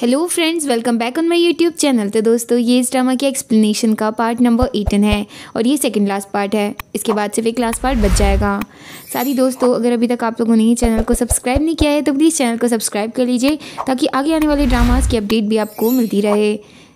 hello friends welcome back on my YouTube channel तो दोस्तों ये इस ड्रामा की एक्सप्लेनेशन का पार्ट नंबर एटीन है और ये सेकंड लास्ट पार्ट है इसके बाद सिर्फ एक लास्ट पार्ट बच जाएगा साथ ही दोस्तों अगर अभी तक आप लोगों ने चैनल को सब्सक्राइब नहीं किया है तो प्लीज़ चैनल को सब्सक्राइब कर लीजिए ताकि आगे आने वाले ड्रामाज़ की अपडेट भी आपको मिलती रहे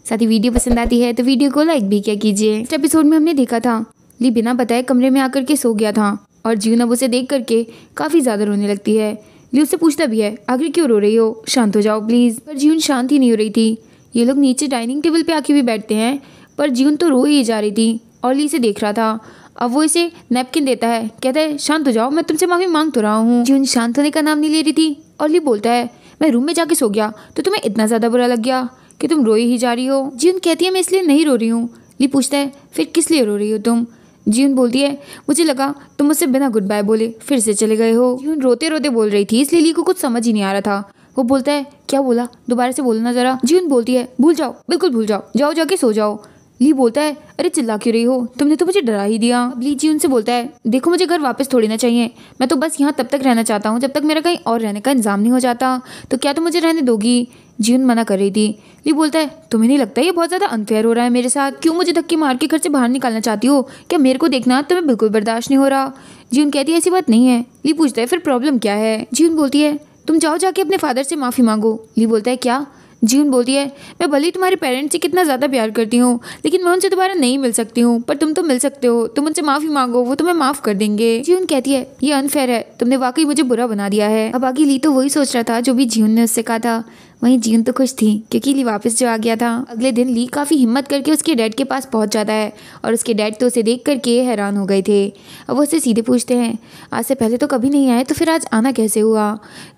साथ ही वीडियो पसंद आती है तो वीडियो को लाइक भी क्या कीजिए इस एपिसोड में हमने देखा था ली बिना बताए कमरे में आकर के सो गया था और जीवन अब उसे देख करके काफ़ी ज़्यादा रोने लगती है ली उससे पूछता भी है आखिर क्यों रो रही हो शांत हो जाओ प्लीज़ पर जीवन शांत ही नहीं हो रही थी ये लोग नीचे डाइनिंग टेबल पे आके भी बैठते हैं पर जीवन तो रो ही जा रही थी और ली इसे देख रहा था अब वो इसे नैपकिन देता है कहता है शांत हो जाओ मैं तुमसे माफ़ी मांग तो रहा हूँ जीवन शांत होने का नाम नहीं ले रही थी और ली बोलता है मैं रूम में जाके सो गया तो तुम्हें इतना ज़्यादा बुरा लग गया कि तुम रो ही जा रही हो जीवन कहती है मैं इसलिए नहीं रो रही हूँ ली पूछता है फिर किस लिए रो रही हो तुम जीवन बोलती है मुझे लगा तुम मुझसे बिना गुड बाय बोले फिर से चले गए हो जीवन रोते रोते बोल रही थी इसलिए ली को कुछ समझ ही नहीं आ रहा था वो बोलता है क्या बोला दोबारा से बोलना जरा जीवन बोलती है भूल जाओ बिल्कुल भूल जाओ जाओ जाके सो जाओ ली बोलता है अरे चिल्ला क्यों रही हो तुमने तो मुझे डरा ही दिया अब ली जी उनसे बोलता है देखो मुझे घर वापस थोड़ी ना चाहिए मैं तो बस यहाँ तब तक रहना चाहता हूँ जब तक मेरा कहीं और रहने का इंजाम नहीं हो जाता तो क्या तुम तो मुझे रहने दोगी जीवन मना कर रही थी ये बोलता है तुम्हें नहीं लगता ये बहुत ज़्यादा अनफेयर हो रहा है मेरे साथ क्यों मुझे धक्के मार के घर से बाहर निकालना चाहती हो क्या मेरे को देखना तुम्हें बिल्कुल बर्दाश्त नहीं हो रहा जीवन कहती है ऐसी बात नहीं है ली पूछता है फिर प्रॉब्लम क्या है जीवन बोलती है तुम जाओ जाके अपने फादर से माफ़ी मांगो ली बोलता है क्या जीवन बोलती है मैं भले ही तुम्हारे पेरेंट्स से कितना ज़्यादा प्यार करती हूँ लेकिन मैं उनसे दोबारा नहीं मिल सकती हूँ पर तुम तो मिल सकते हो तुम उनसे माफ़ी मांगो वो तुम्हें माफ़ कर देंगे जीवन कहती है ये अनफेयर है तुमने वाकई मुझे बुरा बना दिया है अब आगे ली तो वही सोच रहा था जो भी जीवन ने उससे कहा था वहीं जीवन तो खुश थी क्योंकि ली वापस जो आ गया था अगले दिन ली काफ़ी हिम्मत करके उसके डैड के पास पहुंच जाता है और उसके डैड तो उसे देख करके हैरान हो गए थे अब वो उसे सीधे पूछते हैं आज से पहले तो कभी नहीं आए तो फिर आज आना कैसे हुआ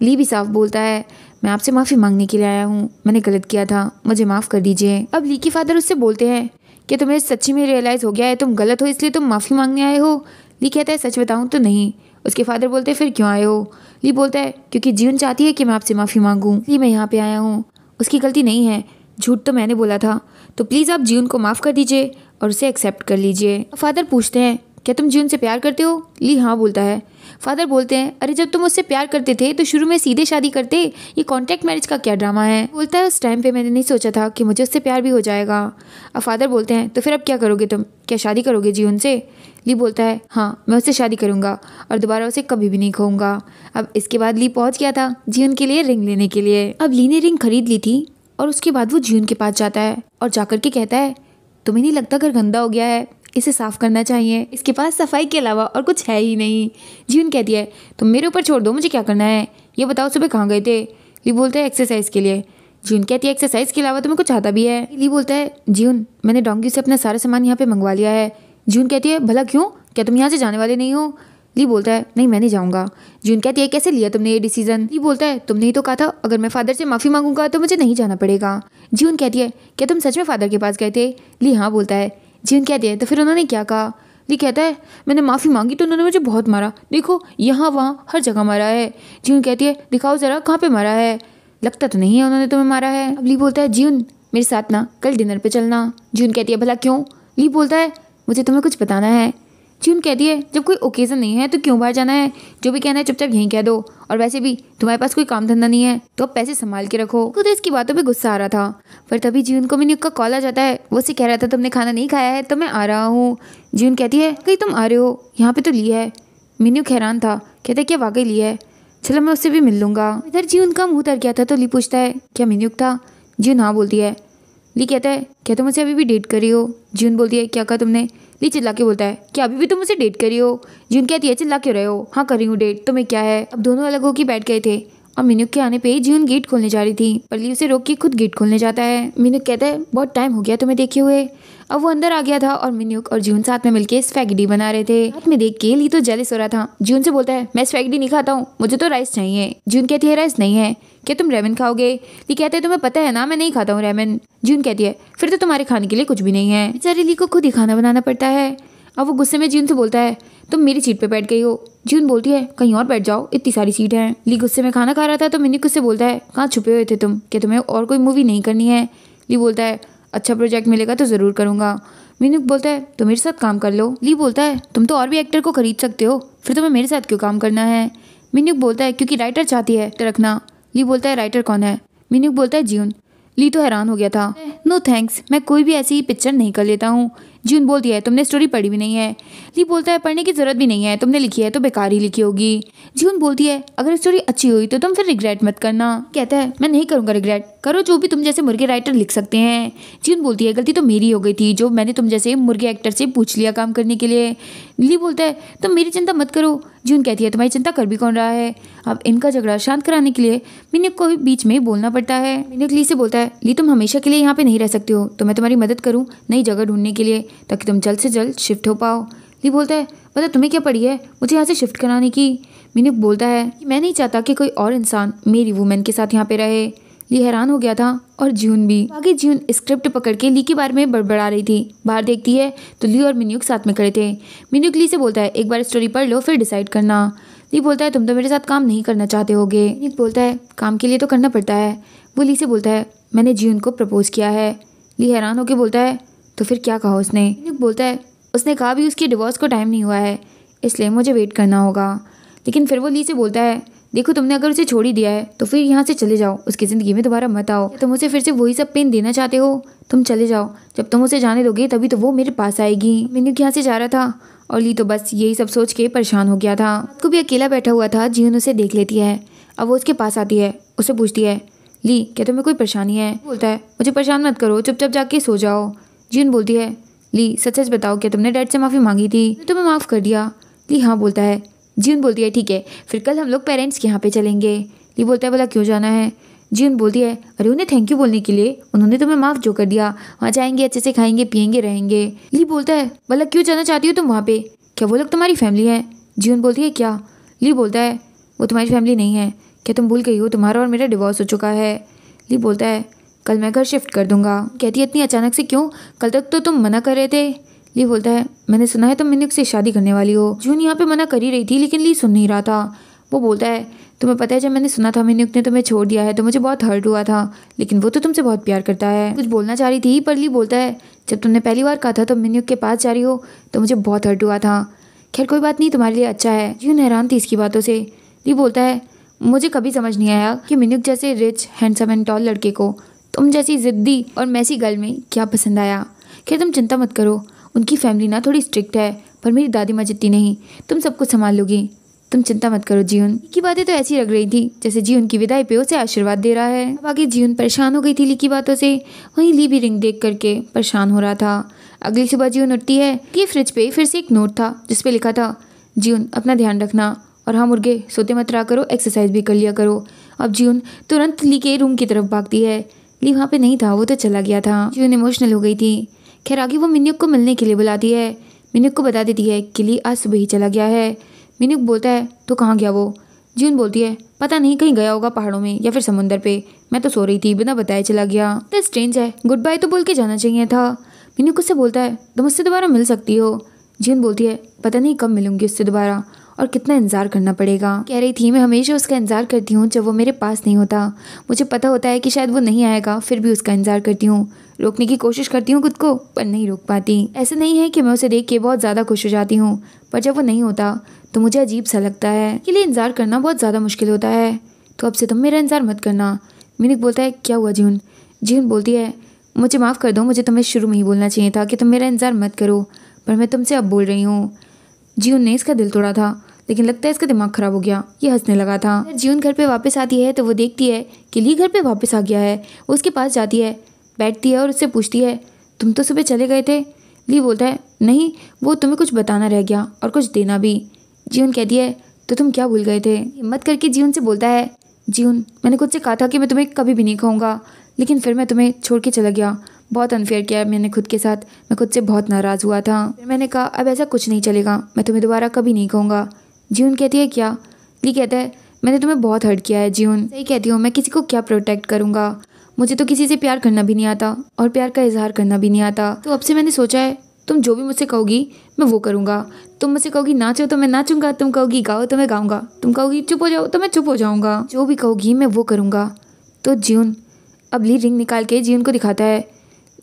ली भी साफ बोलता है मैं आपसे माफ़ी मांगने के लिए आया हूँ मैंने गलत किया था मुझे माफ़ कर दीजिए अब ली की फादर उससे बोलते हैं कि तुम्हें सच्ची में रियलाइज़ हो गया है तुम गलत हो इसलिए तुम माफ़ी मांगने आए हो ली कहता है सच बताऊँ तो नहीं उसके फादर बोलते हैं फिर क्यों आए हो ली बोलता है क्योंकि जीवन चाहती है कि मैं आपसे माफ़ी मांगूँ ली मैं यहाँ पर आया हूँ उसकी गलती नहीं है झूठ तो मैंने बोला था तो प्लीज़ आप जीवन को माफ़ कर दीजिए और उसे एक्सेप्ट कर लीजिए फादर पूछते हैं क्या तुम जी से प्यार करते हो ली हाँ बोलता है फादर बोलते हैं अरे जब तुम उससे प्यार करते थे तो शुरू में सीधे शादी करते ये कॉन्ट्रैक्ट मैरिज का क्या ड्रामा है बोलता है उस टाइम पे मैंने नहीं सोचा था कि मुझे उससे प्यार भी हो जाएगा अब फादर बोलते हैं तो फिर अब क्या करोगे तुम क्या शादी करोगे जी उनसे ली बोलता है हाँ मैं उससे शादी करूँगा और दोबारा उसे कभी भी नहीं खोऊंगा अब इसके बाद ली पहुँच गया था जीवन के लिए रिंग लेने के लिए अब ली ने रिंग खरीद ली थी और उसके बाद वो जीवन के पास जाता है और जाकर के कहता है तुम्हें नहीं लगता घर गंदा हो गया है इसे साफ़ करना चाहिए इसके पास सफाई के अलावा और कुछ है ही नहीं जीवन कहती है तुम मेरे ऊपर छोड़ दो मुझे क्या करना है ये बताओ सुबह कहाँ गए थे ली बोलते हैं एक्सरसाइज के लिए जीवन कहती है एक्सरसाइज के अलावा तुम्हें कुछ आता भी है ली बोलता है जीवन मैंने डोंगी से अपना सारा सामान यहाँ पे मंगवा लिया है जून कहती है भला क्यों क्या तुम यहाँ से जाने वाले नहीं हो ली बोलता है नहीं मैं नहीं जाऊँगा जून कहती है कैसे लिया तुमने ये डिसीजन ली बोलता है तुमने ही तो कहा था अगर मैं फादर से माफ़ी मांगूंगा तो मुझे नहीं जाना पड़ेगा जून कहती है क्या तुम सच में फादर के पास गए थे ली हाँ बोलता है जीवन क्या दिया तो फिर उन्होंने क्या कहा जी कहता है मैंने माफ़ी मांगी तो उन्होंने मुझे बहुत मारा देखो यहाँ वहाँ हर जगह मारा है जीवन कहती है दिखाओ ज़रा कहाँ पे मारा है लगता तो नहीं है उन्होंने तुम्हें मारा है अब ली बोलता है जीवन मेरे साथ ना कल डिनर पे चलना जून कहती है भला क्यों ली बोलता है मुझे तुम्हें कुछ बताना है चून कहती है जब कोई ओकेज़न नहीं है तो क्यों बाहर जाना है जो भी कहना है चुपचाप यहीं कह दो और वैसे भी तुम्हारे पास कोई काम धंधा नहीं है तो अब पैसे संभाल के रखो खुद इसकी बातों पे गुस्सा आ रहा था पर तभी जीवन को मिन्यूक का कॉल आ जाता है वो उसे कह रहा था तुमने खाना नहीं खाया है तो मैं आ रहा हूँ जीवन कहती है कहीं तुम आ रहे हो यहाँ पर तो लिया है मीनू हैरान था कहता क्या वाकई लिया है चलो मैं उससे भी मिल लूँगा इधर जीवन का मुँह तर गया था तो ली पूछता है क्या मीनू था जीवन हाँ बोलती है ली कहता है क्या तुम मुझसे अभी भी डेट करी हो जून बोलती है क्या कहा तुमने ली चिल्ला के बोलता है क्या अभी भी तुम मुझसे डेट करी हो जून कहती है चिल्ला क्यों रहे हो हाँ करी हूँ डेट तुम्हें क्या है अब दोनों अलग होकर बैठ गए थे और मीनू के आने पे जून गेट खोलने जा रही थी पर ली उसे रोक के खुद गेट खोलने जाता है मीनू कहता है बहुत टाइम हो गया तुम्हें देखे हुए अब वो अंदर आ गया था और मिन्यूक और जून साथ में मिलकर स्फेगडी बना रहे थे हाथ में देख के ली तो जेलिस हो रहा था जून से बोलता है मैं स्फेगडी नहीं खाता हूँ मुझे तो राइस चाहिए जून कहती है राइस नहीं है क्या तुम रेमन खाओगे ली कहते हैं तुम्हें पता है ना मैं नहीं खाता हूँ रेमन जून कहती है फिर तो तुम्हारे खाने के लिए कुछ भी नहीं है बेचारी ली को खुद ही खाना बनाना पड़ता है अब वो गुस्से में जून से बोलता है तुम मेरी सीट पे बैठ गई हो जून बोलती है कहीं और बैठ जाओ इतनी सारी सीट है ली गुस्से में खाना खा रहा था तो मिनी गुस्से बोलता है कहाँ छुपे हुए थे तुम क्या तुम्हें और कोई मूवी नहीं करनी है ली बोलता है अच्छा प्रोजेक्ट मिलेगा तो ज़रूर करूँगा मीनू बोलता है तो मेरे साथ काम कर लो ली बोलता है तुम तो और भी एक्टर को खरीद सकते हो फिर तुम्हें मेरे साथ क्यों काम करना है मीनू बोलता है क्योंकि राइटर चाहती है तो रखना ली बोलता है राइटर कौन है मीनू बोलता है जीवन ली तो हैरान हो गया था नो no थैंक्स मैं कोई भी ऐसी पिक्चर नहीं कर लेता हूँ जीवन बोलती है तुमने स्टोरी पढ़ी भी नहीं है ली बोलता है पढ़ने की ज़रूरत भी नहीं है तुमने लिखी है तो बेकार ही लिखी होगी जीवन बोलती है अगर स्टोरी अच्छी हुई तो तुम फिर रिग्रेट मत करना कहता है मैं नहीं करूँगा रिग्रेट करो जो भी तुम जैसे मुर्गे राइटर लिख सकते हैं जीवन बोलती है गलती तो मेरी हो गई थी जो मैंने तुम जैसे मुर्गे एक्टर से पूछ लिया काम करने के लिए ली बोलता है तुम मेरी चिंता मत करो जीवन कहती है तुम्हारी चिंता कर भी कौन रहा है अब इनका झगड़ा शांत कराने के लिए मीनक को बीच में बोलना पड़ता है मीनक ली से बोलता है ली तुम हमेशा के लिए यहाँ पे नहीं रह सकते हो तो मैं तुम्हारी मदद करूँ नई जगह ढूंढने के लिए ताकि तुम जल्द से जल्द शिफ्ट हो पाओ ली बोलता है बता तुम्हें क्या पड़ी है मुझे यहाँ से शिफ्ट कराने की मीनू बोलता है मैं नहीं चाहता कि कोई और इंसान मेरी वुमेन के साथ यहाँ पे रहे ली हैरान हो गया था और जून भी आगे जून स्क्रिप्ट पकड़ के ली के बारे में बड़बड़ा रही थी बाहर देखती है तो ली और मीनू साथ में खड़े थे मीनू ली से बोलता है एक बार स्टोरी पढ़ लो फिर डिसाइड करना ली बोलता है तुम तो मेरे साथ काम नहीं करना चाहते हो मिन्यूक बोलता है काम के लिए तो करना पड़ता है वो ली से बोलता है मैंने जीवन को प्रपोज किया है ली हैरान होकर बोलता है तो फिर क्या कहा उसने मीनू बोलता है उसने कहा भी उसके डिवोर्स को टाइम नहीं हुआ है इसलिए मुझे वेट करना होगा लेकिन फिर वो ली से बोलता है देखो तुमने अगर उसे छोड़ ही दिया है तो फिर यहाँ से चले जाओ उसकी ज़िंदगी में दोबारा मत आओ तुम उसे फिर से वही सब पेन देना चाहते हो तुम चले जाओ जब तुम उसे जाने दोगे तभी तो वो मेरे पास आएगी मैंने यहाँ से जा रहा था और ली तो बस यही सब सोच के परेशान हो गया था को भी अकेला बैठा हुआ था जीवन उसे देख लेती है अब वो उसके पास आती है उसे पूछती है ली क्या तुम्हें कोई परेशानी है बोलता है मुझे परेशान मत करो चुपचाप जाके सो जाओ जीवन बोलती है ली सच सच बताओ क्या तुमने डैड से माफ़ी मांगी थी तो तुम्हें माफ़ कर दिया ली हाँ बोलता है जीवन बोलती है ठीक है फिर कल हम लोग पेरेंट्स के यहाँ पे चलेंगे ली बोलता है बोला क्यों जाना है जीवन बोलती है अरे उन्हें थैंक यू बोलने के लिए उन्होंने तुम्हें माफ़ जो कर दिया वहाँ जाएंगे अच्छे से खाएंगे पियेंगे रहेंगे ली बोलता है बोला क्यों जाना चाहती हो तुम वहाँ पे क्या वो लोग तुम्हारी फैमिली है जीवन बोलती है क्या ली बोलता है वो तुम्हारी फैमिली नहीं है क्या तुम भूल गई हो तुम्हारा और मेरा डिवोर्स हो चुका है ली बोलता है कल मैं घर शिफ्ट कर दूंगा कहती है इतनी अचानक से क्यों कल तक तो तुम मना कर रहे थे ली बोलता है मैंने सुना है तुम तो से शादी करने वाली हो जून यहाँ पे मना कर ही रही थी लेकिन ली सुन नहीं रहा था वो बोलता है तुम्हें पता है जब मैंने सुना था मिनुक ने तुम्हें छोड़ दिया है तो मुझे बहुत हर्ट हुआ था लेकिन वो तो तुमसे बहुत प्यार करता है कुछ बोलना चाह रही थी पर ली बोलता है जब तुमने पहली बार कहा था तुम तो के पास जा रही हो तो मुझे बहुत हर्ट हुआ था खैर कोई बात नहीं तुम्हारे लिए अच्छा है यूँ हैरान थी इसकी बातों से ली बोलता है मुझे कभी समझ नहीं आया कि मिनुक जैसे रिच हैंडसम एंड टॉल लड़के को तुम जैसी ज़िद्दी और मैसी गर्ल में क्या पसंद आया खैर तुम चिंता मत करो उनकी फैमिली ना थोड़ी स्ट्रिक्ट है पर मेरी दादी माँ जितनी नहीं तुम सबको संभाल लोगी तुम चिंता मत करो जीवन की बातें तो ऐसी लग रही थी जैसे जी उनकी विदाई पे उसे आशीर्वाद दे रहा है बाकी आगे जीवन परेशान हो गई थी ली की बातों से वहीं ली भी रिंग देख करके परेशान हो रहा था अगली सुबह जीवन उठती है कि फ्रिज पे फिर से एक नोट था जिसपे लिखा था जीवन अपना ध्यान रखना और हाँ मुर्गे सोते मत रहा करो एक्सरसाइज भी कर लिया करो अब जीवन तुरंत ली के रूम की तरफ भागती है ली वहाँ पे नहीं था वो तो चला गया था जून इमोशनल हो गई थी खैर आगे वो मिन्यूक को मिलने के लिए बुलाती है मिन्यूक को बता देती है कि ली आज सुबह ही चला गया है मिन्यूक बोलता है तो कहाँ गया वो जून बोलती है पता नहीं कहीं गया होगा पहाड़ों में या फिर समुंदर पे मैं तो सो रही थी बिना बताए चला गया तो स्ट्रेंज है गुड बाय तो बोल के जाना चाहिए था मिन्यूक उससे बोलता है तुम उससे दोबारा मिल सकती हो जून बोलती है पता नहीं कब मिलूंगी उससे दोबारा और कितना इंतज़ार करना पड़ेगा कह रही थी मैं हमेशा उसका इंतज़ार करती हूँ जब वो मेरे पास नहीं होता मुझे पता होता है कि शायद वो नहीं आएगा फिर भी उसका इंतज़ार करती हूँ रोकने की कोशिश करती हूँ खुद को पर नहीं रोक पाती ऐसा नहीं है कि मैं उसे देख के बहुत ज़्यादा खुश हो जाती हूँ पर जब वो नहीं होता तो मुझे अजीब सा लगता है के लिए इंतज़ार करना बहुत ज़्यादा मुश्किल होता है तो अब से तुम मेरा इंतज़ार मत करना मीनिक बोलता है क्या हुआ जीवन जीवन बोलती है मुझे माफ़ कर दो मुझे तुम्हें शुरू में ही बोलना चाहिए था कि तुम मेरा इंतज़ार मत करो पर मैं तुमसे अब बोल रही हूँ जीवन ने इसका दिल तोड़ा था लेकिन लगता है इसका दिमाग खराब हो गया ये हंसने लगा था जीवन घर पे वापस आती है तो वो देखती है कि ली घर पे वापस आ गया है वो उसके पास जाती है बैठती है और उससे पूछती है तुम तो सुबह चले गए थे ली बोलता है नहीं वो तुम्हें कुछ बताना रह गया और कुछ देना भी जीवन कहती है तो तुम क्या भूल गए थे हिम्मत करके जीवन से बोलता है जीवन मैंने खुद से कहा था कि मैं तुम्हें कभी भी नहीं खाऊंगा लेकिन फिर मैं तुम्हें छोड़ के चला गया बहुत अनफेयर किया मैंने खुद के साथ मैं खुद से बहुत नाराज़ हुआ था फिर मैंने कहा अब ऐसा कुछ नहीं चलेगा मैं तुम्हें दोबारा कभी नहीं कहूँगा जीवन कहती है क्या ली कहता है मैंने तुम्हें बहुत हर्ट किया है जीवन सही कहती हूँ मैं किसी को क्या प्रोटेक्ट करूँगा मुझे तो किसी से प्यार करना भी नहीं आता और प्यार का इजहार करना भी नहीं आता तो अब से मैंने सोचा है तुम जो भी मुझसे कहोगी मैं वो करूँगा तुम मुझसे कहोगी नाचो तो मैं नाचूंगा तुम कहोगी गाओ तो मैं गाऊंगा तुम कहोगी चुप हो जाओ तो मैं चुप हो जाऊँगा जो भी कहोगी मैं वो करूँगा तो जीवन अब ली रिंग निकाल के जीवन को दिखाता है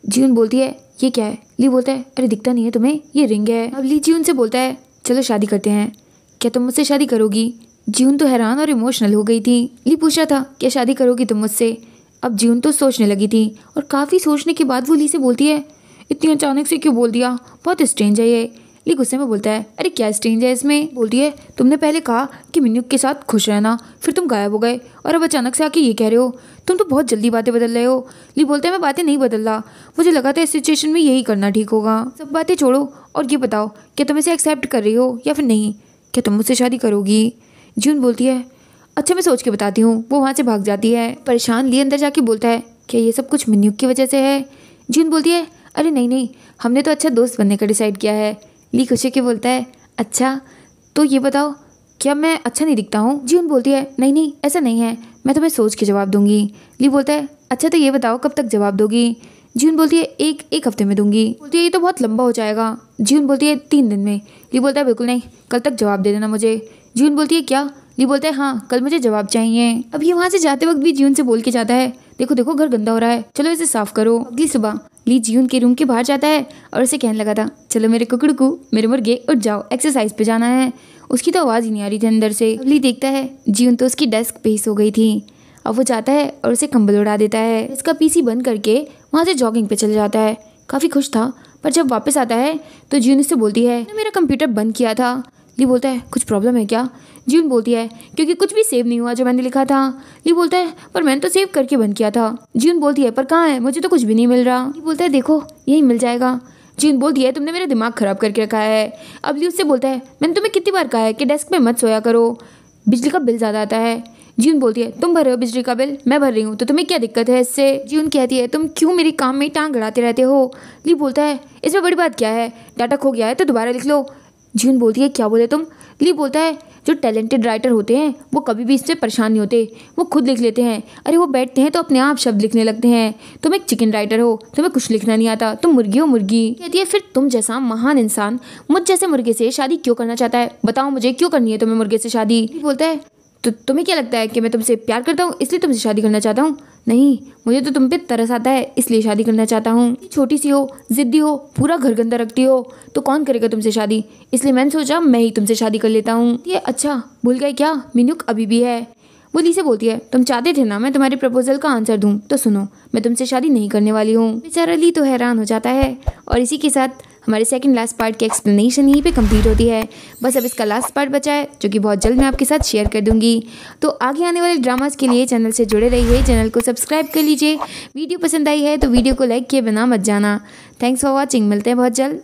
जीवन बोलती है ये क्या है ली बोलता है अरे दिखता नहीं है तुम्हें ये रिंग है अब ली जीवन से बोलता है चलो शादी करते हैं क्या तुम मुझसे शादी करोगी जीवन तो हैरान और इमोशनल हो गई थी ली पूछा था क्या शादी करोगी तुम मुझसे अब जीवन तो सोचने लगी थी और काफ़ी सोचने के बाद वो ली से बोलती है इतनी अचानक से क्यों बोल दिया बहुत स्ट्रेंज है ये ली गुस्से में बोलता है अरे क्या स्ट्रेंज है इसमें बोलती है तुमने पहले कहा कि मिन्नू के साथ खुश रहना फिर तुम गायब हो गए और अब अचानक से आके ये कह रहे हो तुम तो बहुत जल्दी बातें बदल रहे हो ली बोलते हैं मैं बातें नहीं बदल रहा मुझे लगा था इस सिचुएशन में यही करना ठीक होगा सब बातें छोड़ो और ये बताओ क्या तुम इसे एक्सेप्ट कर रही हो या फिर नहीं क्या तुम मुझसे शादी करोगी जून बोलती है अच्छा मैं सोच के बताती हूँ वो वहाँ से भाग जाती है परेशान ली अंदर जाके बोलता है क्या ये सब कुछ मिन्यूक की वजह से है जून बोलती है अरे नहीं नहीं हमने तो अच्छा दोस्त बनने का डिसाइड किया है ली खुशी के बोलता है अच्छा तो ये बताओ क्या मैं अच्छा नहीं दिखता हूँ जी बोलती है नहीं नहीं ऐसा नहीं है मैं तुम्हें सोच के जवाब दूंगी ली बोलता है अच्छा तो ये बताओ कब तक जवाब दोगी जीवन बोलती है एक एक हफ्ते में दूंगी बोलती है ये तो बहुत लंबा हो जाएगा जीवन बोलती है तीन दिन में ली बोलता है बिल्कुल नहीं कल तक जवाब दे देना मुझे जीवन बोलती है क्या ली बोलता है हाँ कल मुझे जवाब चाहिए अब ये वहाँ से जाते वक्त भी जीवन से बोल के जाता है देखो देखो घर गंदा हो रहा है चलो इसे साफ करो अगली सुबह ली जीवन के रूम के बाहर जाता है और उसे कहने लगा था चलो मेरे कुकड़कू मेरे मुर्गे उठ जाओ एक्सरसाइज पे जाना है उसकी तो आवाज़ ही नहीं आ रही थी अंदर से ली देखता है जीवन तो उसकी डेस्क पे ही सो गई थी अब वो जाता है और उसे कंबल उड़ा देता है इसका पीसी बंद करके वहाँ से जॉगिंग पे चले जाता है काफ़ी खुश था पर जब वापस आता है तो जून उससे बोलती है मेरा कंप्यूटर बंद किया था ली बोलता है कुछ प्रॉब्लम है क्या जून बोलती है क्योंकि कुछ भी सेव नहीं हुआ जो मैंने लिखा था ली बोलता है पर मैंने तो सेव करके बंद किया था जून बोलती है पर कहाँ है मुझे तो कुछ भी नहीं मिल रहा ली बोलता है देखो यही मिल जाएगा जीवन बोलती है तुमने मेरा दिमाग ख़राब करके रखा है अब ली उससे बोलता है मैंने तुम्हें कितनी बार कहा है कि डेस्क पे मत सोया करो बिजली का बिल ज़्यादा आता है जीवन बोलती है तुम भर रहे हो बिजली का बिल मैं भर रही हूँ तो तुम्हें क्या दिक्कत है इससे जीवन कहती है तुम क्यों मेरे काम में टांग गड़ाते रहते हो ली बोलता है इसमें बड़ी बात क्या है डाटा खो गया है तो दोबारा लिख लो जीवन बोलती है क्या बोले तुम ली बोलता है जो टैलेंटेड राइटर होते हैं वो कभी भी इससे परेशान नहीं होते वो खुद लिख लेते हैं अरे वो बैठते हैं तो अपने आप शब्द लिखने लगते हैं तुम एक चिकन राइटर हो तुम्हें कुछ लिखना नहीं आता तुम मुर्गी हो मुर्गी कहती है फिर तुम जैसा महान इंसान मुझ जैसे मुर्गे से शादी क्यों करना चाहता है बताओ मुझे क्यों करनी है तुम्हें मुर्गे से शादी बोलता है तो तुम्हें क्या लगता है कि मैं तुमसे प्यार करता हूँ इसलिए तुमसे शादी करना चाहता हूँ नहीं मुझे तो तुम पे तरस आता है इसलिए शादी करना चाहता हूँ छोटी सी हो ज़िद्दी हो पूरा घर गंदा रखती हो तो कौन करेगा तुमसे शादी इसलिए मैंने सोचा मैं ही तुमसे शादी कर लेता हूँ ये अच्छा भूल गए क्या मीनू अभी भी है वो लीसे बोलती है तुम चाहते थे ना मैं तुम्हारे प्रपोजल का आंसर दूँ तो सुनो मैं तुमसे शादी नहीं करने वाली हूँ बेचारा ली तो हैरान हो जाता है और इसी के साथ हमारे सेकंड लास्ट पार्ट की एक्सप्लेनेशन यहीं पे कंप्लीट होती है बस अब इसका लास्ट पार्ट बचा है जो कि बहुत जल्द मैं आपके साथ शेयर कर दूंगी तो आगे आने वाले ड्रामाज के लिए चैनल से जुड़े रहिए चैनल को सब्सक्राइब कर लीजिए वीडियो पसंद आई है तो वीडियो को लाइक किए बिना मत जाना थैंक्स फॉर वॉचिंग मिलते हैं बहुत जल्द